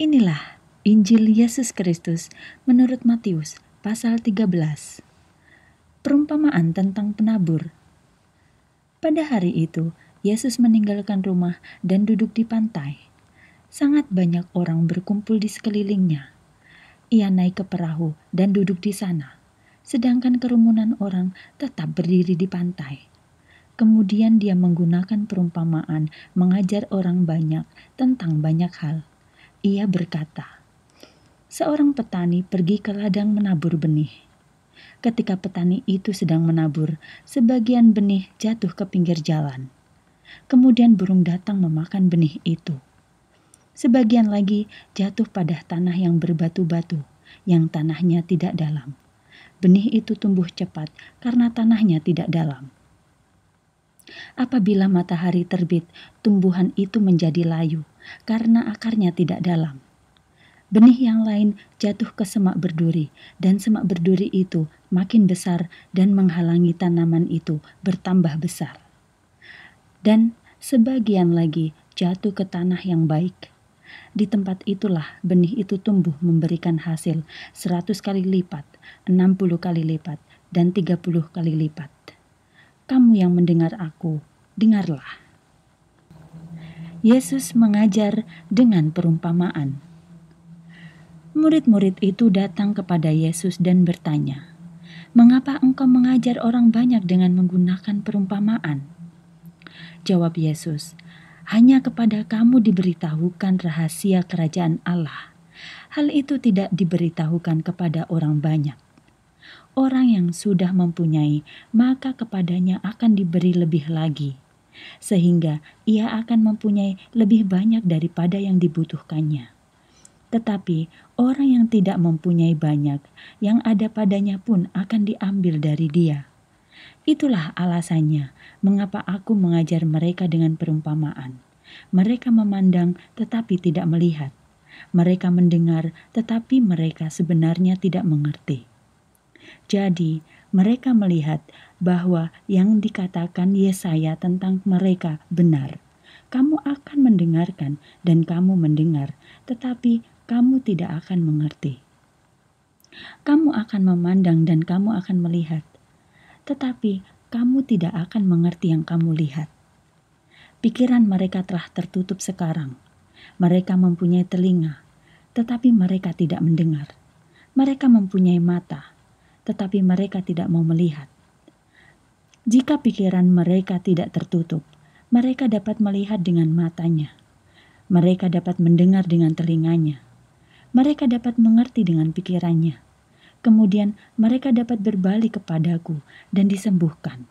Inilah Injil Yesus Kristus menurut Matius pasal 13. Perumpamaan tentang penabur. Pada hari itu, Yesus meninggalkan rumah dan duduk di pantai. Sangat banyak orang berkumpul di sekelilingnya. Ia naik ke perahu dan duduk di sana, sedangkan kerumunan orang tetap berdiri di pantai. Kemudian dia menggunakan perumpamaan mengajar orang banyak tentang banyak hal ia berkata, Seorang petani pergi ke ladang menabur benih. Ketika petani itu sedang menabur, sebagian benih jatuh ke pinggir jalan. Kemudian burung datang memakan benih itu. Sebagian lagi jatuh pada tanah yang berbatu-batu, yang tanahnya tidak dalam. Benih itu tumbuh cepat karena tanahnya tidak dalam. Apabila matahari terbit, tumbuhan itu menjadi layu karena akarnya tidak dalam. Benih yang lain jatuh ke semak berduri, dan semak berduri itu makin besar dan menghalangi tanaman itu bertambah besar. Dan sebagian lagi jatuh ke tanah yang baik. Di tempat itulah benih itu tumbuh memberikan hasil 100 kali lipat, 60 kali lipat, dan 30 kali lipat. Kamu yang mendengar aku, dengarlah. Yesus mengajar dengan perumpamaan. Murid-murid itu datang kepada Yesus dan bertanya, "Mengapa engkau mengajar orang banyak dengan menggunakan perumpamaan?" Jawab Yesus, "Hanya kepada kamu diberitahukan rahasia kerajaan Allah. Hal itu tidak diberitahukan kepada orang banyak." Orang yang sudah mempunyai, maka kepadanya akan diberi lebih lagi sehingga ia akan mempunyai lebih banyak daripada yang dibutuhkannya. Tetapi orang yang tidak mempunyai banyak, yang ada padanya pun akan diambil dari dia. Itulah alasannya mengapa aku mengajar mereka dengan perumpamaan. Mereka memandang tetapi tidak melihat. Mereka mendengar tetapi mereka sebenarnya tidak mengerti. Jadi, mereka melihat bahwa yang dikatakan Yesaya tentang mereka benar. Kamu akan mendengarkan dan kamu mendengar, tetapi kamu tidak akan mengerti. Kamu akan memandang dan kamu akan melihat, tetapi kamu tidak akan mengerti yang kamu lihat. Pikiran mereka telah tertutup sekarang. Mereka mempunyai telinga, tetapi mereka tidak mendengar. Mereka mempunyai mata, tetapi mereka tidak mau melihat. Jika pikiran mereka tidak tertutup, mereka dapat melihat dengan matanya. Mereka dapat mendengar dengan telinganya. Mereka dapat mengerti dengan pikirannya. Kemudian mereka dapat berbalik kepadaku dan disembuhkan.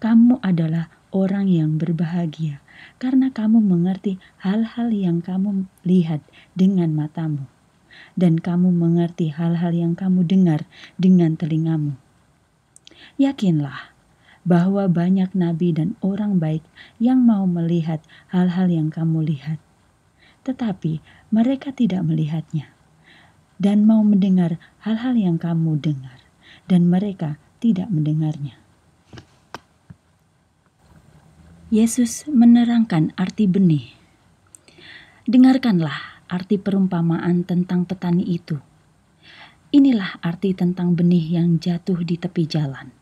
Kamu adalah orang yang berbahagia karena kamu mengerti hal-hal yang kamu lihat dengan matamu dan kamu mengerti hal-hal yang kamu dengar dengan telingamu. Yakinlah bahwa banyak nabi dan orang baik yang mau melihat hal-hal yang kamu lihat, tetapi mereka tidak melihatnya dan mau mendengar hal-hal yang kamu dengar, dan mereka tidak mendengarnya. Yesus menerangkan arti benih. Dengarkanlah arti perumpamaan tentang petani itu. Inilah arti tentang benih yang jatuh di tepi jalan.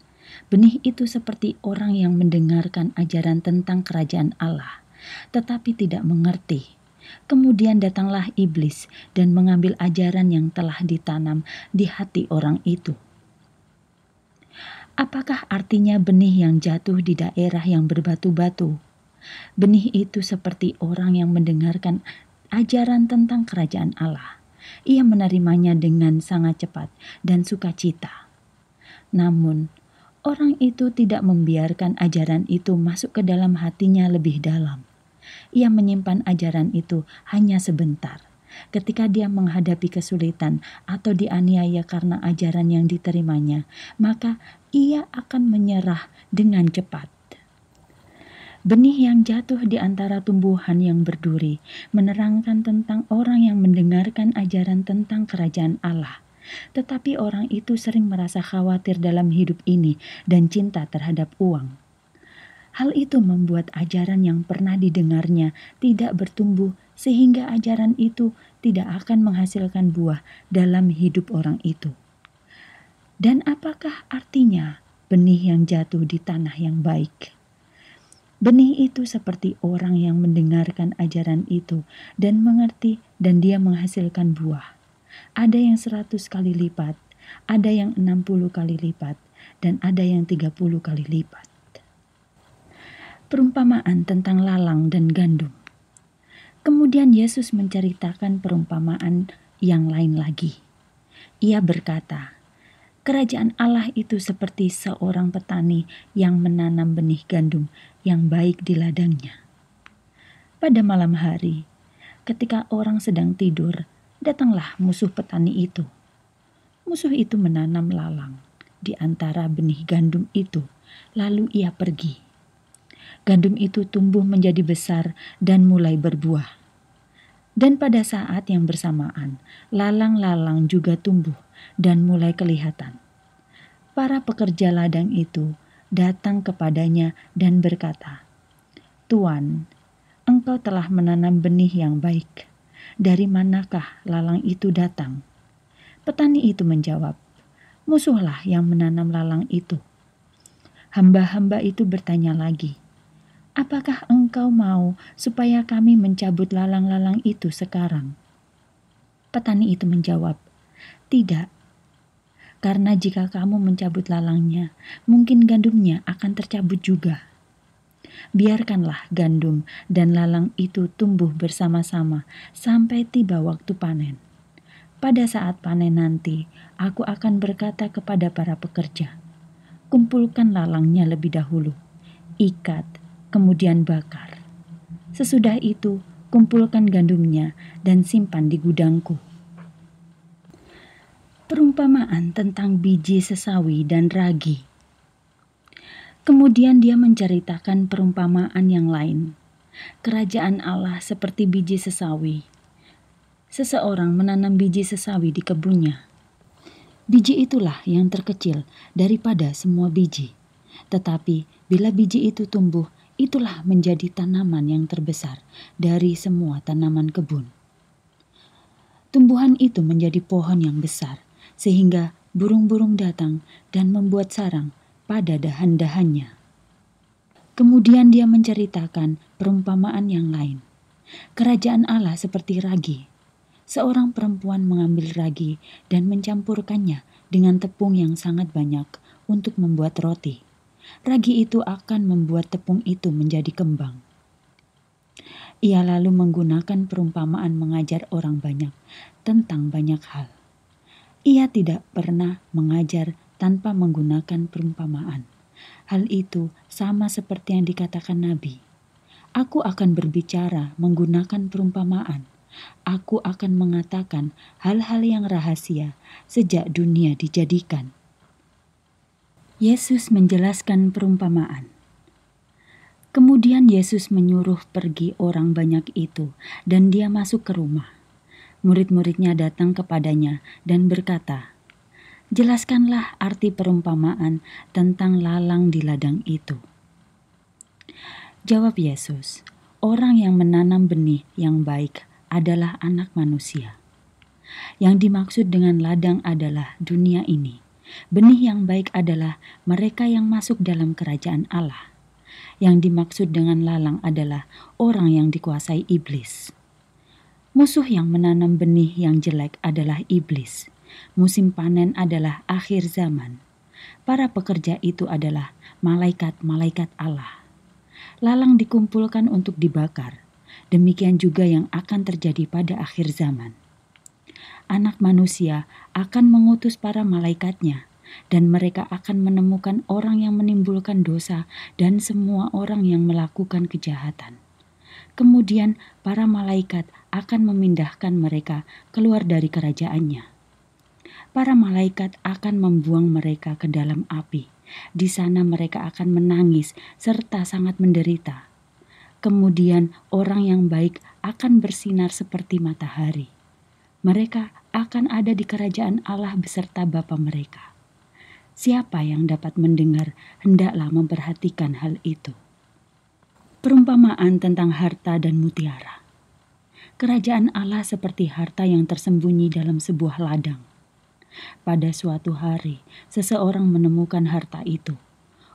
Benih itu seperti orang yang mendengarkan ajaran tentang kerajaan Allah, tetapi tidak mengerti. Kemudian datanglah iblis dan mengambil ajaran yang telah ditanam di hati orang itu. Apakah artinya benih yang jatuh di daerah yang berbatu-batu? Benih itu seperti orang yang mendengarkan ajaran tentang kerajaan Allah. Ia menerimanya dengan sangat cepat dan sukacita. Namun, orang itu tidak membiarkan ajaran itu masuk ke dalam hatinya lebih dalam. Ia menyimpan ajaran itu hanya sebentar. Ketika dia menghadapi kesulitan atau dianiaya karena ajaran yang diterimanya, maka ia akan menyerah dengan cepat. Benih yang jatuh di antara tumbuhan yang berduri menerangkan tentang orang yang mendengarkan ajaran tentang kerajaan Allah. Tetapi orang itu sering merasa khawatir dalam hidup ini dan cinta terhadap uang. Hal itu membuat ajaran yang pernah didengarnya tidak bertumbuh, sehingga ajaran itu tidak akan menghasilkan buah dalam hidup orang itu. Dan apakah artinya benih yang jatuh di tanah yang baik? Benih itu seperti orang yang mendengarkan ajaran itu dan mengerti dan dia menghasilkan buah. Ada yang seratus kali lipat, ada yang enam puluh kali lipat, dan ada yang tiga puluh kali lipat. Perumpamaan tentang lalang dan gandum. Kemudian Yesus menceritakan perumpamaan yang lain lagi. Ia berkata, Kerajaan Allah itu seperti seorang petani yang menanam benih gandum yang baik di ladangnya. Pada malam hari, ketika orang sedang tidur, datanglah musuh petani itu. Musuh itu menanam lalang di antara benih gandum itu, lalu ia pergi. Gandum itu tumbuh menjadi besar dan mulai berbuah. Dan pada saat yang bersamaan, lalang-lalang juga tumbuh dan mulai kelihatan. Para pekerja ladang itu datang kepadanya dan berkata, "Tuan, engkau telah menanam benih yang baik. Dari manakah lalang itu datang?" Petani itu menjawab, "Musuhlah yang menanam lalang itu." Hamba-hamba itu bertanya lagi, Apakah engkau mau supaya kami mencabut lalang-lalang itu sekarang? Petani itu menjawab, "Tidak, karena jika kamu mencabut lalangnya, mungkin gandumnya akan tercabut juga. Biarkanlah gandum dan lalang itu tumbuh bersama-sama sampai tiba waktu panen. Pada saat panen nanti, aku akan berkata kepada para pekerja, 'Kumpulkan lalangnya lebih dahulu, ikat.'" kemudian bakar. Sesudah itu, kumpulkan gandumnya dan simpan di gudangku. Perumpamaan tentang biji sesawi dan ragi. Kemudian dia menceritakan perumpamaan yang lain. Kerajaan Allah seperti biji sesawi. Seseorang menanam biji sesawi di kebunnya. Biji itulah yang terkecil daripada semua biji. Tetapi bila biji itu tumbuh itulah menjadi tanaman yang terbesar dari semua tanaman kebun. Tumbuhan itu menjadi pohon yang besar, sehingga burung-burung datang dan membuat sarang pada dahan-dahannya. Kemudian dia menceritakan perumpamaan yang lain. Kerajaan Allah seperti ragi. Seorang perempuan mengambil ragi dan mencampurkannya dengan tepung yang sangat banyak untuk membuat roti ragi itu akan membuat tepung itu menjadi kembang. Ia lalu menggunakan perumpamaan mengajar orang banyak tentang banyak hal. Ia tidak pernah mengajar tanpa menggunakan perumpamaan. Hal itu sama seperti yang dikatakan Nabi. Aku akan berbicara menggunakan perumpamaan. Aku akan mengatakan hal-hal yang rahasia sejak dunia dijadikan. Yesus menjelaskan perumpamaan. Kemudian Yesus menyuruh pergi orang banyak itu, dan dia masuk ke rumah. Murid-muridnya datang kepadanya dan berkata, "Jelaskanlah arti perumpamaan tentang lalang di ladang itu." Jawab Yesus, "Orang yang menanam benih yang baik adalah Anak Manusia. Yang dimaksud dengan ladang adalah dunia ini." Benih yang baik adalah mereka yang masuk dalam kerajaan Allah. Yang dimaksud dengan lalang adalah orang yang dikuasai iblis. Musuh yang menanam benih yang jelek adalah iblis. Musim panen adalah akhir zaman. Para pekerja itu adalah malaikat-malaikat Allah. Lalang dikumpulkan untuk dibakar. Demikian juga yang akan terjadi pada akhir zaman Anak manusia akan mengutus para malaikatnya, dan mereka akan menemukan orang yang menimbulkan dosa dan semua orang yang melakukan kejahatan. Kemudian para malaikat akan memindahkan mereka keluar dari kerajaannya. Para malaikat akan membuang mereka ke dalam api. Di sana mereka akan menangis serta sangat menderita. Kemudian orang yang baik akan bersinar seperti matahari mereka akan ada di kerajaan Allah beserta Bapa mereka. Siapa yang dapat mendengar, hendaklah memperhatikan hal itu. Perumpamaan tentang harta dan mutiara. Kerajaan Allah seperti harta yang tersembunyi dalam sebuah ladang. Pada suatu hari, seseorang menemukan harta itu.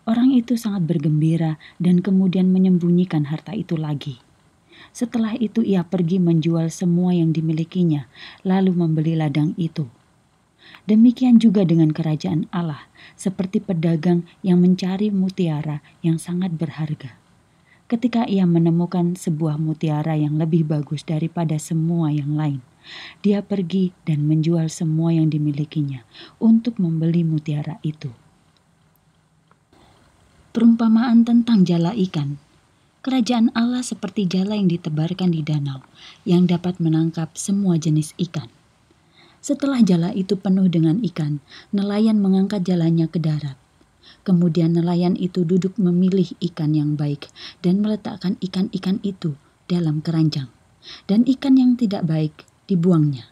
Orang itu sangat bergembira dan kemudian menyembunyikan harta itu lagi setelah itu ia pergi menjual semua yang dimilikinya, lalu membeli ladang itu. Demikian juga dengan kerajaan Allah, seperti pedagang yang mencari mutiara yang sangat berharga. Ketika ia menemukan sebuah mutiara yang lebih bagus daripada semua yang lain, dia pergi dan menjual semua yang dimilikinya untuk membeli mutiara itu. Perumpamaan tentang jala ikan Kerajaan Allah seperti jala yang ditebarkan di danau, yang dapat menangkap semua jenis ikan. Setelah jala itu penuh dengan ikan, nelayan mengangkat jalannya ke darat. Kemudian nelayan itu duduk memilih ikan yang baik dan meletakkan ikan-ikan itu dalam keranjang. Dan ikan yang tidak baik dibuangnya.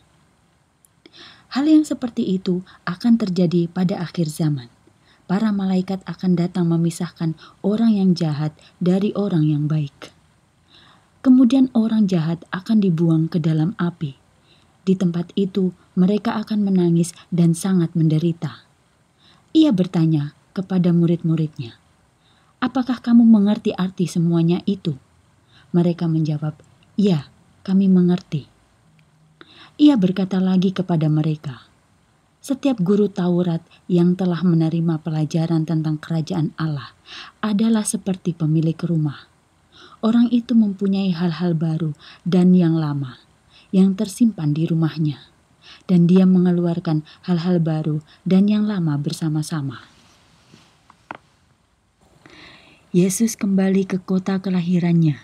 Hal yang seperti itu akan terjadi pada akhir zaman para malaikat akan datang memisahkan orang yang jahat dari orang yang baik. Kemudian orang jahat akan dibuang ke dalam api. Di tempat itu, mereka akan menangis dan sangat menderita. Ia bertanya kepada murid-muridnya, "Apakah kamu mengerti arti semuanya itu?" Mereka menjawab, "Ya, kami mengerti." Ia berkata lagi kepada mereka, setiap guru Taurat yang telah menerima pelajaran tentang kerajaan Allah adalah seperti pemilik rumah. Orang itu mempunyai hal-hal baru dan yang lama yang tersimpan di rumahnya, dan dia mengeluarkan hal-hal baru dan yang lama bersama-sama. Yesus kembali ke kota kelahirannya.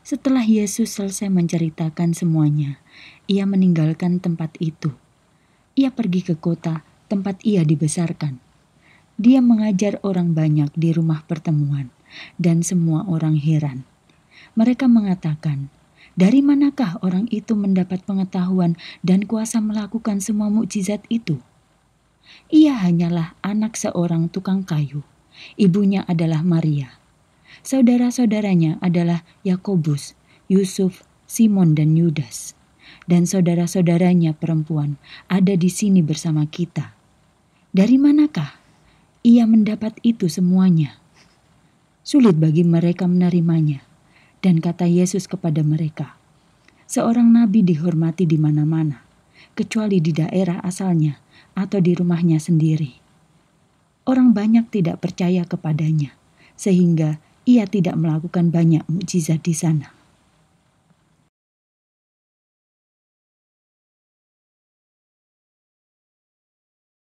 Setelah Yesus selesai menceritakan semuanya, ia meninggalkan tempat itu ia pergi ke kota tempat ia dibesarkan. Dia mengajar orang banyak di rumah pertemuan, dan semua orang heran. Mereka mengatakan, "Dari manakah orang itu mendapat pengetahuan dan kuasa melakukan semua mukjizat itu?" Ia hanyalah anak seorang tukang kayu. Ibunya adalah Maria. Saudara-saudaranya adalah Yakobus, Yusuf, Simon, dan Yudas dan saudara-saudaranya perempuan ada di sini bersama kita. Dari manakah ia mendapat itu semuanya? Sulit bagi mereka menerimanya. Dan kata Yesus kepada mereka, seorang nabi dihormati di mana-mana, kecuali di daerah asalnya atau di rumahnya sendiri. Orang banyak tidak percaya kepadanya, sehingga ia tidak melakukan banyak mujizat di sana.